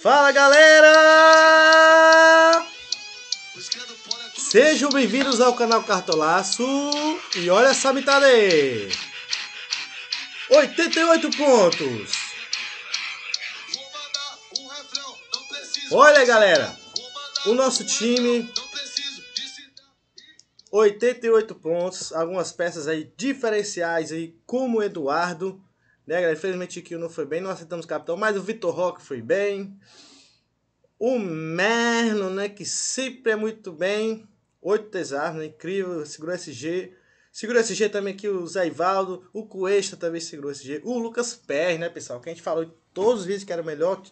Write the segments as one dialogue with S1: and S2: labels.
S1: Fala galera! Sejam bem-vindos ao canal Cartolaço e olha essa mitada aí! 88 pontos! Olha galera, o nosso time 88 pontos, algumas peças aí diferenciais aí como Eduardo né, galera? Infelizmente o Kio não foi bem, não aceitamos capitão, mas o Vitor Roque foi bem. O Merno, né? Que sempre é muito bem. Oito desarmes, né, incrível, segurou SG. Segurou SG também aqui o Zaivaldo. O Cuesta também segurou SG. O Lucas Pérez, né, pessoal? Que a gente falou em todos os vídeos que era o melhor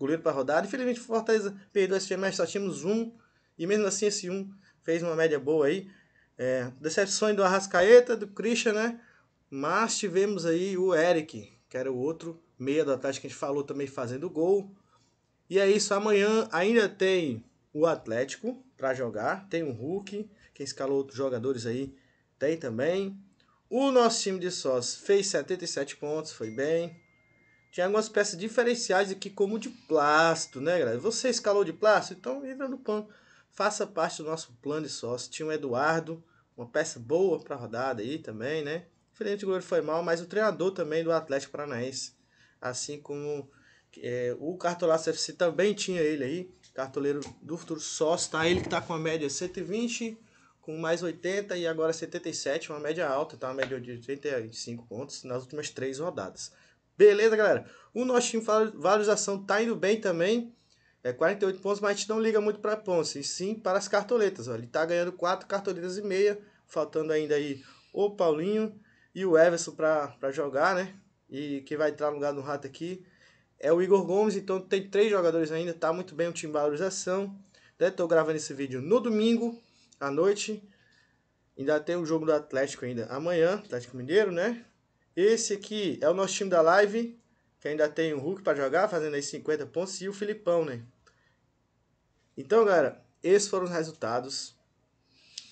S1: goleiro para rodada. Infelizmente o Fortaleza perdeu SG, mas só tínhamos um. E mesmo assim esse um fez uma média boa aí. É, decepções do Arrascaeta, do Christian, né? Mas tivemos aí o Eric, que era o outro meia do Atlético que a gente falou também fazendo gol. E é isso, amanhã ainda tem o Atlético para jogar, tem o Hulk, quem escalou outros jogadores aí tem também. O nosso time de sós fez 77 pontos, foi bem. Tinha algumas peças diferenciais aqui, como de plástico, né, galera? Você escalou de plástico? Então entra no plano. Faça parte do nosso plano de sócio. Tinha o Eduardo, uma peça boa para rodada aí também, né? O Felipe Goleiro foi mal, mas o treinador também do Atlético Paranaense, assim como é, o Cartolaço FC também tinha ele aí, cartoleiro do futuro sócio, tá? Ele que tá com a média 120, com mais 80 e agora 77, uma média alta, tá? Uma média de 35 pontos nas últimas três rodadas. Beleza, galera? O nosso time valorização tá indo bem também. É 48 pontos, mas a gente não liga muito para pontos, e sim para as cartoletas. Ó. Ele tá ganhando 4 cartoletas e meia, faltando ainda aí o Paulinho e o Everson para jogar, né? E quem vai entrar no lugar do Rato aqui é o Igor Gomes, então tem três jogadores ainda, tá muito bem o time valorização Até tô gravando esse vídeo no domingo à noite. Ainda tem o jogo do Atlético ainda amanhã, Atlético Mineiro, né? Esse aqui é o nosso time da live, que ainda tem o Hulk para jogar, fazendo aí 50 pontos, e o Filipão, né? Então, galera, esses foram os resultados.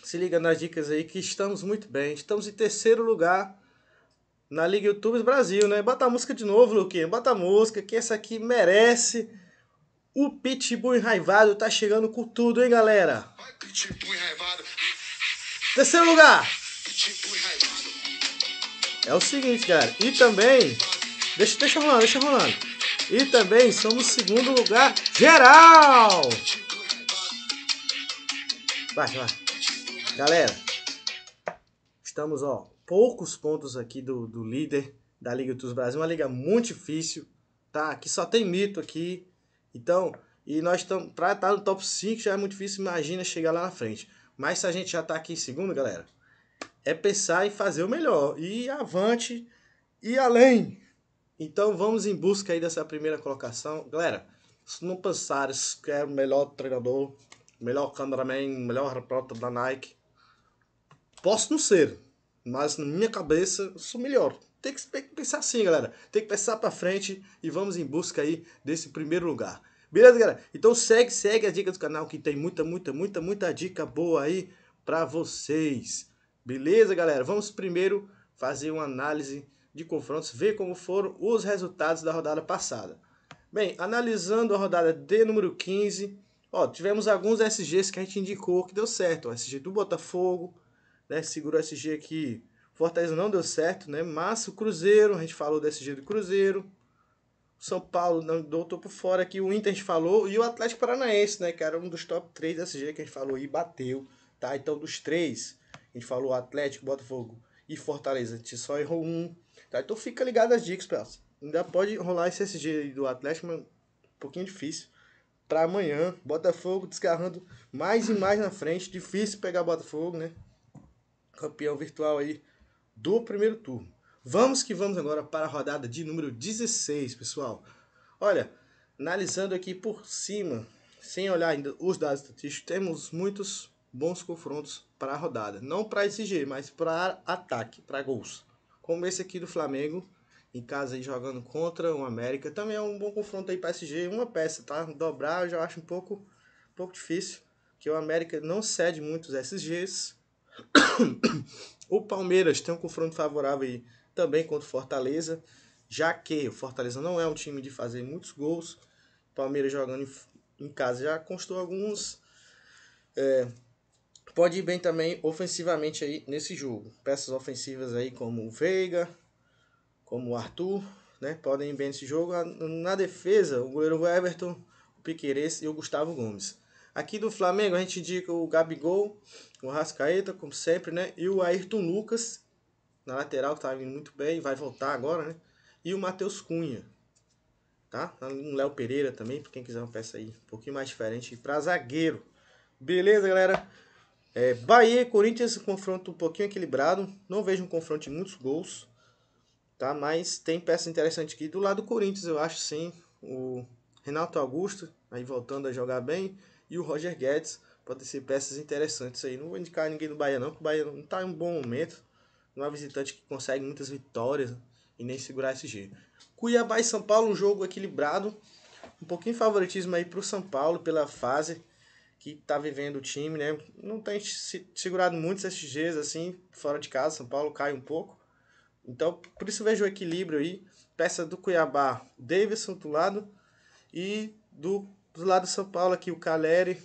S1: Se liga nas dicas aí que estamos muito bem. Estamos em terceiro lugar na Liga YouTubes Brasil, né? Bota a música de novo, Luquinha. Bota a música, que essa aqui merece. O Pitbull enraivado tá chegando com tudo, hein, galera? Vai, Pitbull enraivado. Terceiro lugar. Pitbull enraivado. É o seguinte, cara. E também. Deixa, deixa rolando, deixa rolando. E também somos segundo lugar geral. Vai, vai. Galera, estamos, ó, poucos pontos aqui do, do líder da Liga dos Brasil, uma liga muito difícil, tá? Que só tem mito aqui. Então, e nós estamos para estar tá no top 5 já é muito difícil, imagina chegar lá na frente. Mas se a gente já está aqui em segundo, galera, é pensar em fazer o melhor e avante e além. Então vamos em busca aí dessa primeira colocação. Galera, se não pensar se é o melhor treinador, melhor cameraman, melhor repórter da Nike, posso não ser, mas na minha cabeça, eu sou melhor. Tem que, pensar assim, galera. Tem que pensar para frente e vamos em busca aí desse primeiro lugar. Beleza, galera? Então segue, segue a dica do canal que tem muita, muita, muita, muita dica boa aí para vocês. Beleza, galera? Vamos primeiro fazer uma análise de confrontos, ver como foram os resultados da rodada passada. Bem, analisando a rodada de número 15, ó, tivemos alguns SGs que a gente indicou que deu certo. O SG do Botafogo, né, segurou o SG aqui. Fortaleza não deu certo, né? Mas o Cruzeiro, a gente falou do SG do Cruzeiro. O São Paulo não doutor por fora aqui. O Inter a gente falou. E o Atlético Paranaense, né? Que era um dos top 3 do SG que a gente falou e bateu. Tá? Então, dos três, a gente falou Atlético, Botafogo e Fortaleza. A gente só errou um. Tá? Então fica ligado às dicas, pessoal. Ainda pode rolar esse SG do Atlético, mas um pouquinho difícil. Para amanhã, Botafogo desgarrando mais e mais na frente. Difícil pegar Botafogo, né? campeão virtual aí do primeiro turno. Vamos que vamos agora para a rodada de número 16, pessoal. Olha, analisando aqui por cima, sem olhar ainda os dados estatísticos, temos muitos bons confrontos para a rodada. Não para S.G. mas para ataque, para gols. Como esse aqui do Flamengo, em casa aí jogando contra o América. Também é um bom confronto aí para S.G. uma peça, tá? Dobrar eu já acho um pouco, um pouco difícil, porque o América não cede muito SGs O Palmeiras tem um confronto favorável aí também contra o Fortaleza, já que o Fortaleza não é um time de fazer muitos gols. O Palmeiras jogando em casa já constou alguns. É, pode ir bem também ofensivamente aí nesse jogo. Peças ofensivas aí como o Veiga, como o Arthur, né? Podem ir bem nesse jogo. Na defesa, o goleiro Everton, o Piqueires e o Gustavo Gomes. Aqui do Flamengo, a gente indica o Gabigol, o Rascaeta, como sempre, né? E o Ayrton Lucas, na lateral, que tá vindo muito bem, vai voltar agora, né? E o Matheus Cunha, tá? Um tá Léo Pereira também, para quem quiser uma peça aí um pouquinho mais diferente para zagueiro. Beleza, galera? É, Bahia e Corinthians, confronto um pouquinho equilibrado. Não vejo um confronto de muitos gols, tá? Mas tem peça interessante aqui. Do lado do Corinthians, eu acho sim. O Renato Augusto, aí voltando a jogar bem e o Roger Guedes podem ser peças interessantes aí. Não vou indicar ninguém do Bahia, não, porque o Bahia não está em um bom momento. Não é visitante que consegue muitas vitórias e nem segurar esse jeito. Cuiabá e São Paulo, um jogo equilibrado. Um pouquinho de favoritismo aí para o São Paulo pela fase que está vivendo o time, né? Não tem se segurado muitos esses g's assim, fora de casa. São Paulo cai um pouco. Então, por isso vejo o equilíbrio aí. Peça do Cuiabá, Davidson do lado e do do lado de São Paulo aqui, o Caleri,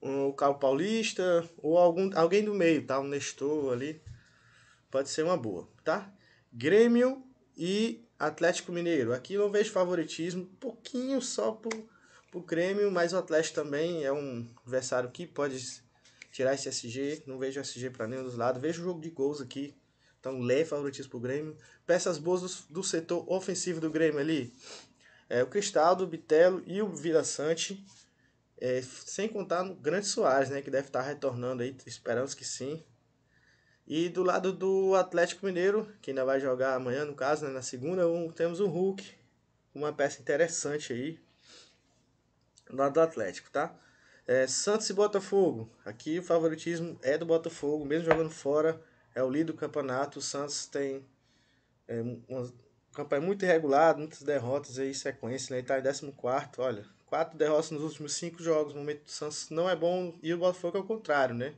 S1: o Carl Paulista, ou algum, alguém do meio, tá? Um Nestor ali. Pode ser uma boa, tá? Grêmio e Atlético Mineiro. Aqui não vejo favoritismo, pouquinho só pro, pro Grêmio, mas o Atlético também é um adversário que pode tirar esse SG. Não vejo SG para nenhum dos lados. Vejo o jogo de gols aqui. Então, leve favoritismo pro Grêmio. Peças boas do, do setor ofensivo do Grêmio ali. É, o Cristaldo, o Bitelo e o Vila Sante, é, sem contar no Grande Soares, né, que deve estar retornando aí, esperamos que sim. E do lado do Atlético Mineiro, que ainda vai jogar amanhã, no caso, né, na segunda, um, temos o Hulk, uma peça interessante aí, do lado do Atlético, tá? É, Santos e Botafogo, aqui o favoritismo é do Botafogo, mesmo jogando fora, é o líder do campeonato, o Santos tem é, campanha é muito irregular, muitas derrotas aí, sequência, né? Ele tá em 14, olha. Quatro derrotas nos últimos cinco jogos, o momento do Santos não é bom e o Botafogo é o contrário, né?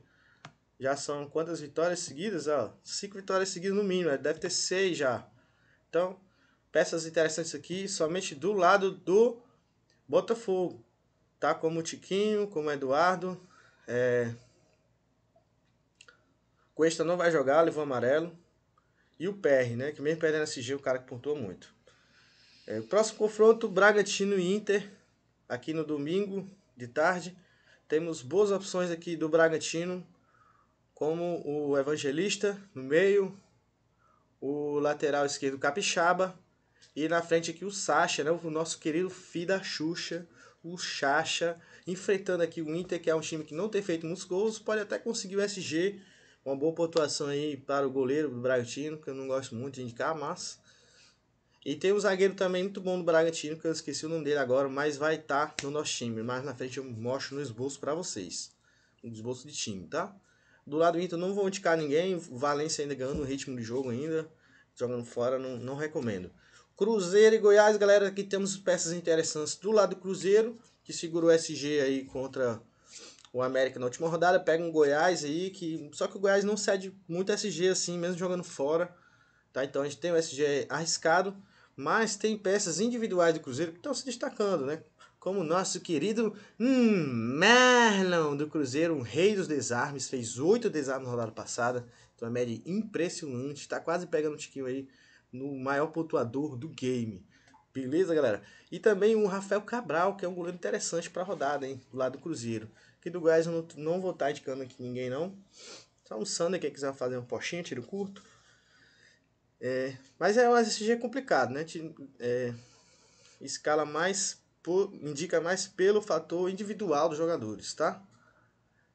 S1: Já são quantas vitórias seguidas? Ó, cinco vitórias seguidas no mínimo, é, deve ter seis já. Então, peças interessantes aqui, somente do lado do Botafogo. Tá como o Tiquinho, como o Eduardo. É... Cuesta não vai jogar, levou amarelo e o PR, né? Que mesmo perdendo a SG, o cara que pontua muito. É, o próximo confronto, Bragantino e Inter, aqui no domingo de tarde. Temos boas opções aqui do Bragantino, como o Evangelista no meio, o lateral esquerdo Capixaba e na frente aqui o Sacha, né? O nosso querido Fida Xuxa, o Chacha, enfrentando aqui o Inter, que é um time que não tem feito muitos gols, pode até conseguir o SG uma boa pontuação aí para o goleiro do Bragantino, que eu não gosto muito de indicar, mas. E tem um zagueiro também muito bom do Bragantino, que eu esqueci o nome dele agora, mas vai estar tá no nosso time. Mais na frente eu mostro no esboço para vocês. o esboço de time, tá? Do lado do Inter não vou indicar ninguém. Valência ainda ganhando o ritmo de jogo ainda. Jogando fora, não, não recomendo. Cruzeiro e Goiás, galera, aqui temos peças interessantes do lado do Cruzeiro, que segura o SG aí contra o América na última rodada, pega um Goiás aí, que só que o Goiás não cede muito SG assim, mesmo jogando fora. Tá? Então a gente tem o SG arriscado, mas tem peças individuais do Cruzeiro que estão se destacando, né? Como o nosso querido hum, Merlon do Cruzeiro, um rei dos desarmes, fez oito desarmes na rodada passada. Então a média é impressionante, está quase pegando um tiquinho aí no maior pontuador do game. Beleza, galera? E também o Rafael Cabral, que é um goleiro interessante para a rodada, hein? Do lado do Cruzeiro. Aqui do Goiás eu não, não vou estar tá indicando aqui ninguém, não. Só um Sander, que quiser fazer um pochinho tiro curto. É, mas é um SG complicado, né? É, escala mais, por, indica mais pelo fator individual dos jogadores, tá?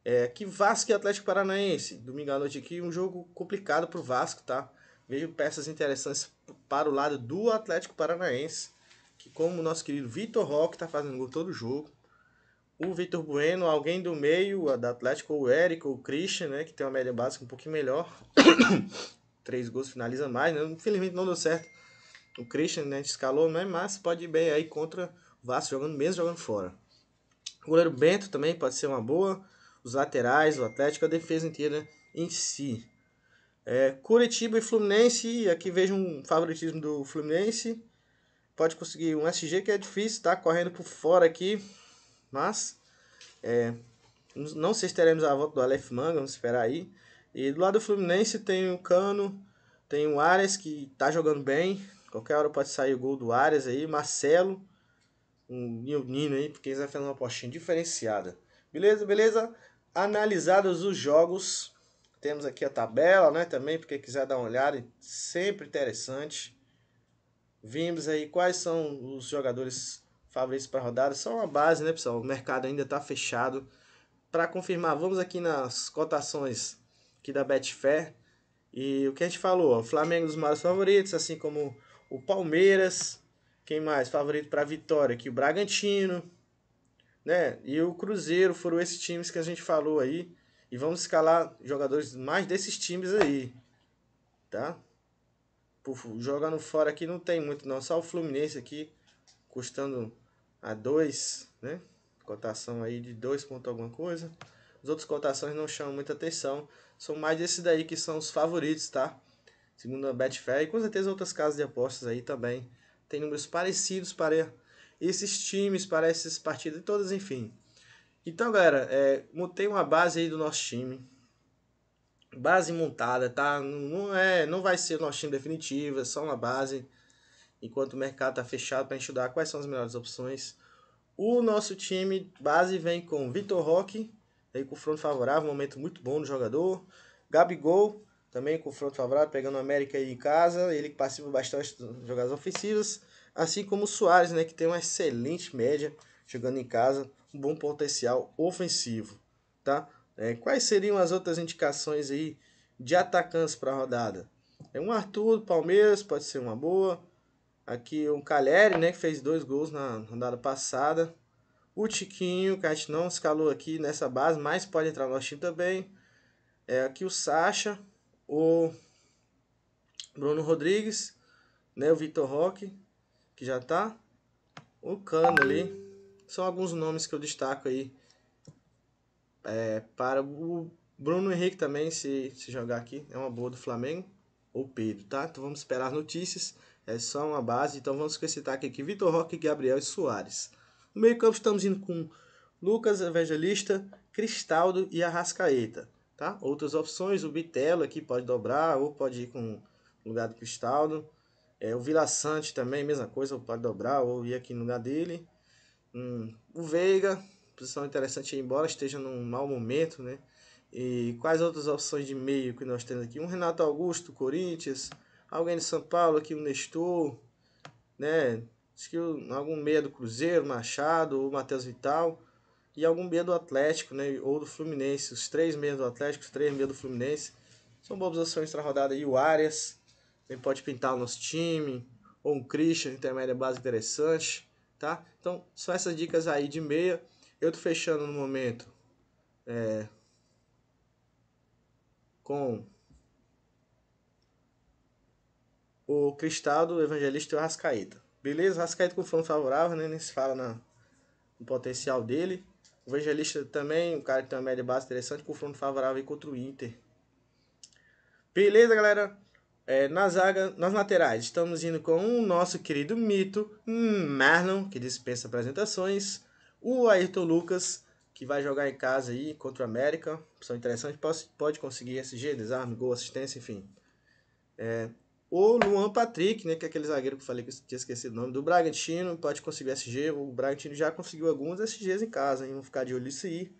S1: É, que Vasco e Atlético Paranaense, domingo à noite aqui, um jogo complicado pro Vasco, tá? Vejo peças interessantes para o lado do Atlético Paranaense, que como o nosso querido Vitor Roque tá fazendo gol todo jogo, o Vitor Bueno, alguém do meio, da Atlético, o Érico, o Christian, né, que tem uma média básica um pouquinho melhor. Três gols finaliza mais, né? Infelizmente não deu certo. O Christian, né, escalou, né, mas pode ir bem aí contra o Vasco, jogando mesmo jogando fora. O goleiro Bento também pode ser uma boa. Os laterais, o Atlético, a defesa inteira em si. É, Curitiba e Fluminense, aqui vejo um favoritismo do Fluminense. Pode conseguir um SG que é difícil, tá correndo por fora aqui. Mas é, não sei se teremos a volta do Aleph Manga, vamos esperar aí. E do lado do Fluminense tem o Cano, tem o Ares que tá jogando bem. Qualquer hora pode sair o gol do Ares aí. Marcelo, um Nino aí, porque eles vão fazer uma apostinha diferenciada. Beleza, beleza? Analisados os jogos, temos aqui a tabela, né? Também, porque quiser dar uma olhada, sempre interessante. Vimos aí quais são os jogadores favoritos para rodada. Só uma base, né, pessoal? O mercado ainda está fechado. Para confirmar, vamos aqui nas cotações aqui da Betfair. E o que a gente falou, O Flamengo dos maiores favoritos, assim como o Palmeiras. Quem mais? Favorito para a vitória aqui, o Bragantino. Né? E o Cruzeiro foram esses times que a gente falou aí. E vamos escalar jogadores mais desses times aí. Tá? Puf, jogando fora aqui não tem muito não. Só o Fluminense aqui custando a 2, né? Cotação aí de 2 ponto alguma coisa. As outras cotações não chamam muita atenção. São mais esses daí que são os favoritos, tá? Segundo a Betfair e com certeza outras casas de apostas aí também. Tem números parecidos para esses times, para essas partidas todas, enfim. Então, galera, é, montei uma base aí do nosso time. Base montada, tá? Não é, não vai ser o nosso time definitivo, é só uma base enquanto o mercado está fechado para estudar quais são as melhores opções. O nosso time base vem com Vitor Roque, aí confronto favorável, momento muito bom do jogador. Gabigol, também com confronto favorável, pegando o América aí em casa, ele participa bastante de jogadas ofensivas, assim como o Soares, né, que tem uma excelente média jogando em casa, um bom potencial ofensivo, tá? É, quais seriam as outras indicações aí de atacantes para a rodada? É um Arthur Palmeiras, pode ser uma boa. Aqui o Caleri, né, que fez dois gols na rodada passada. O Tiquinho, que a gente não escalou aqui nessa base, mas pode entrar no nosso time também. É, aqui o Sacha, o Bruno Rodrigues, né, o Vitor Roque, que já tá. O Cano ali. São alguns nomes que eu destaco aí. É, para o Bruno Henrique também, se, se jogar aqui, é uma boa do Flamengo. Ou Pedro, tá? Então vamos esperar as notícias é só uma base, então vamos esse tá aqui Vitor Roque, Gabriel e Soares. No meio campo estamos indo com Lucas Evangelista, Cristaldo e Arrascaeta. Tá? Outras opções, o Bitelo aqui pode dobrar ou pode ir com o lugar do Cristaldo. É, o Vila Sante também, mesma coisa, pode dobrar ou ir aqui no lugar dele. Hum, o Veiga, posição interessante, embora esteja num mau momento, né? E quais outras opções de meio que nós temos aqui? Um Renato Augusto, Corinthians, alguém de São Paulo aqui, o Nestor, né? Diz que algum meia do Cruzeiro, Machado, o Matheus Vital, e algum meia do Atlético, né? Ou do Fluminense. Os três meias do Atlético, os três meias do Fluminense. São boas opções para rodada. E o Arias também pode pintar o nosso time. Ou um Christian, intermédia base interessante, tá? Então, são essas dicas aí de meia. Eu tô fechando no momento é, com o Cristado, é o Evangelista e o Rascaeta. Beleza? Rascaeta com fã favorável, né? Nem se fala na, no potencial dele. O Evangelista também, um cara que tem uma média base interessante, com confronto favorável aí contra o Inter. Beleza, galera? É, na zaga, nas laterais, estamos indo com o nosso querido mito, Marlon, que dispensa apresentações. O Ayrton Lucas, que vai jogar em casa aí contra o América. Opção interessante, pode, pode conseguir SG, desarme, gol, assistência, enfim. É, ou Luan Patrick, né, que é aquele zagueiro que eu falei que eu tinha esquecido o nome, do Bragantino, pode conseguir SG, o Bragantino já conseguiu alguns SGs em casa, hein, vamos ficar de olho nisso aí,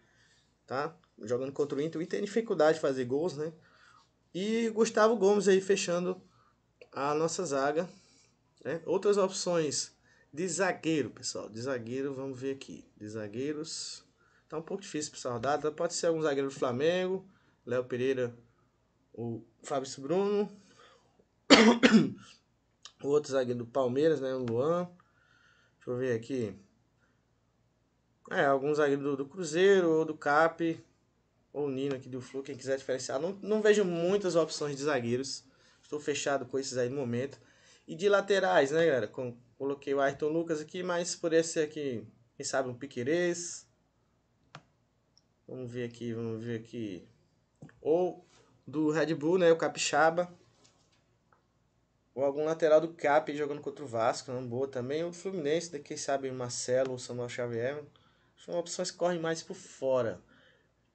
S1: tá? Jogando contra o Inter, o Inter tem dificuldade de fazer gols, né? E Gustavo Gomes aí fechando a nossa zaga, né? Outras opções de zagueiro, pessoal, de zagueiro, vamos ver aqui, de zagueiros, tá um pouco difícil pessoal saudade, pode ser algum zagueiro do Flamengo, Léo Pereira, o Fábio Bruno, o outro zagueiro do Palmeiras, né? O Luan. Deixa eu ver aqui. É, algum zagueiro do, do Cruzeiro ou do Cap. Ou Nino aqui do Flu, quem quiser diferenciar. Não, não vejo muitas opções de zagueiros. Estou fechado com esses aí no momento. E de laterais, né, galera? Com, coloquei o Ayrton Lucas aqui, mas poderia ser aqui, quem sabe, um Piquerez. Vamos ver aqui, vamos ver aqui. Ou do Red Bull, né? O Capixaba ou algum lateral do CAP jogando contra o Vasco, não boa também. O Fluminense, né, quem sabe Marcelo ou Samuel Xavier, são opções que correm mais por fora.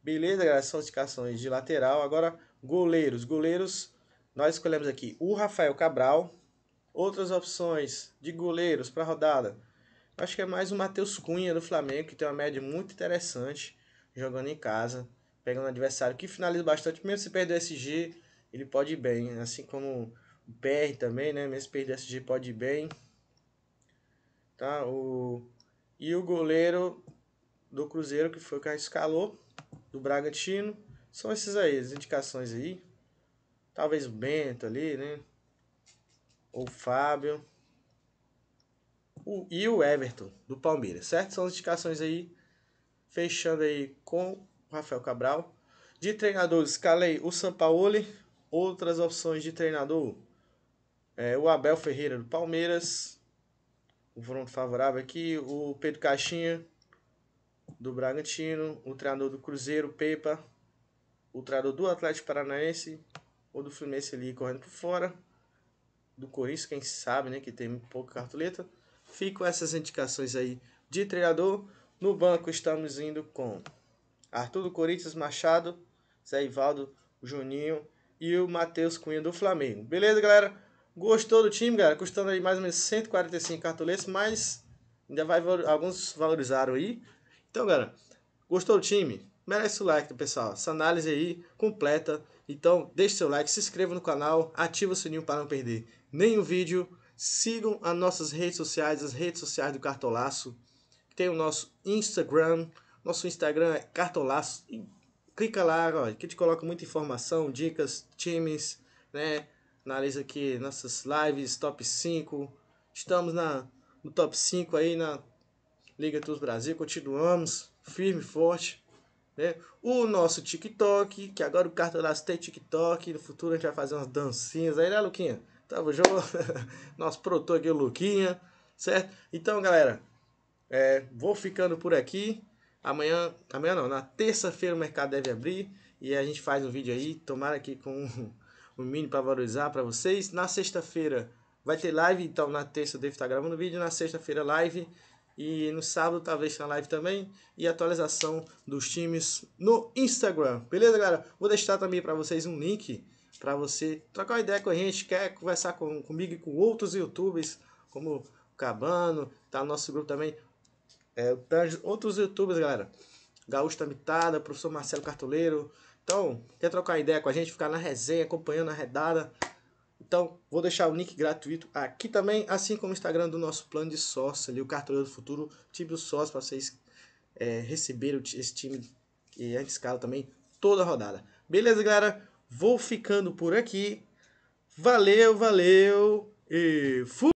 S1: Beleza, galera, são indicações de lateral. Agora, goleiros. Goleiros, nós escolhemos aqui o Rafael Cabral. Outras opções de goleiros para a rodada. Acho que é mais o Matheus Cunha do Flamengo, que tem uma média muito interessante jogando em casa, pegando um adversário que finaliza bastante. Mesmo se perder o SG, ele pode ir bem, assim como PR também, né? Mesmo perder SG pode ir bem. Tá? O... E o goleiro do Cruzeiro, que foi o que escalou, do Bragantino. São esses aí, as indicações aí. Talvez o Bento ali, né? Ou o Fábio. O... E o Everton, do Palmeiras, certo? São as indicações aí. Fechando aí com o Rafael Cabral. De treinador, escalei o Sampaoli. Outras opções de treinador, é, o Abel Ferreira do Palmeiras. O voto favorável aqui. O Pedro Caixinha do Bragantino. O treinador do Cruzeiro, Pepa. O treinador do Atlético Paranaense. Ou do Fluminense ali correndo por fora. Do Corinthians, quem sabe, né? Que tem pouca cartoleta. Ficam essas indicações aí de treinador. No banco estamos indo com Arthur do Corinthians, Machado, Zé Ivaldo, Juninho e o Matheus Cunha do Flamengo. Beleza, galera? Gostou do time, galera? Custando aí mais ou menos 145 cartoletes, mas ainda vai alguns valorizaram aí. Então, galera, gostou do time? Merece o like, pessoal. Essa análise aí completa. Então, deixe seu like, se inscreva no canal, ativa o sininho para não perder nenhum vídeo. Sigam as nossas redes sociais, as redes sociais do Cartolaço. Tem o nosso Instagram. Nosso Instagram é Cartolaço. clica lá, ó, que te coloca muita informação, dicas, times, né? Analisa aqui nossas lives, top 5. Estamos na, no top 5 aí na Liga dos Brasil. Continuamos firme e forte. Né? O nosso TikTok, que agora o cartolaço tem TikTok. No futuro a gente vai fazer umas dancinhas aí, né, Luquinha? Tava tá, junto. nosso protô aqui, o Luquinha. Certo? Então, galera, é, vou ficando por aqui. Amanhã, amanhã não, na terça-feira o mercado deve abrir e a gente faz um vídeo aí, tomara que com um mini para valorizar para vocês. Na sexta-feira vai ter live, então na terça eu devo estar gravando vídeo, na sexta-feira live e no sábado talvez na live também e atualização dos times no Instagram. Beleza, galera? Vou deixar também para vocês um link para você trocar uma ideia com a gente, quer conversar com, comigo e com outros youtubers, como o Cabano, tá no nosso grupo também, é, outros youtubers, galera. Gaúcho Tamitada, professor Marcelo Cartoleiro, então, quer trocar ideia com a gente, ficar na resenha, acompanhando a redada? Então, vou deixar o link gratuito aqui também, assim como o Instagram do nosso plano de sócio ali, o Cartoleiro do Futuro, time do sócio, para vocês é, receberem esse time que é a gente escala também toda a rodada. Beleza, galera? Vou ficando por aqui. Valeu, valeu e fui!